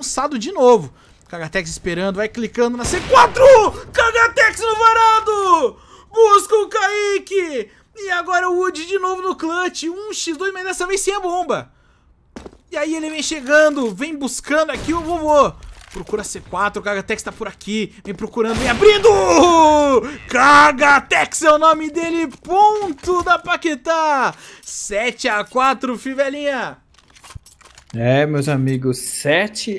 bagunçado de novo. Kagatex esperando, vai clicando na C4! Kagatex no varado! Busca o Kaique! E agora o Wood de novo no clutch. 1x2, mas dessa vez sem a bomba. E aí ele vem chegando, vem buscando aqui o vovô. Procura C4, o Kagatex tá por aqui. Vem procurando, vem abrindo! Kagatex é o nome dele, ponto da Paquetá! 7x4, fivelinha! É, meus amigos, 7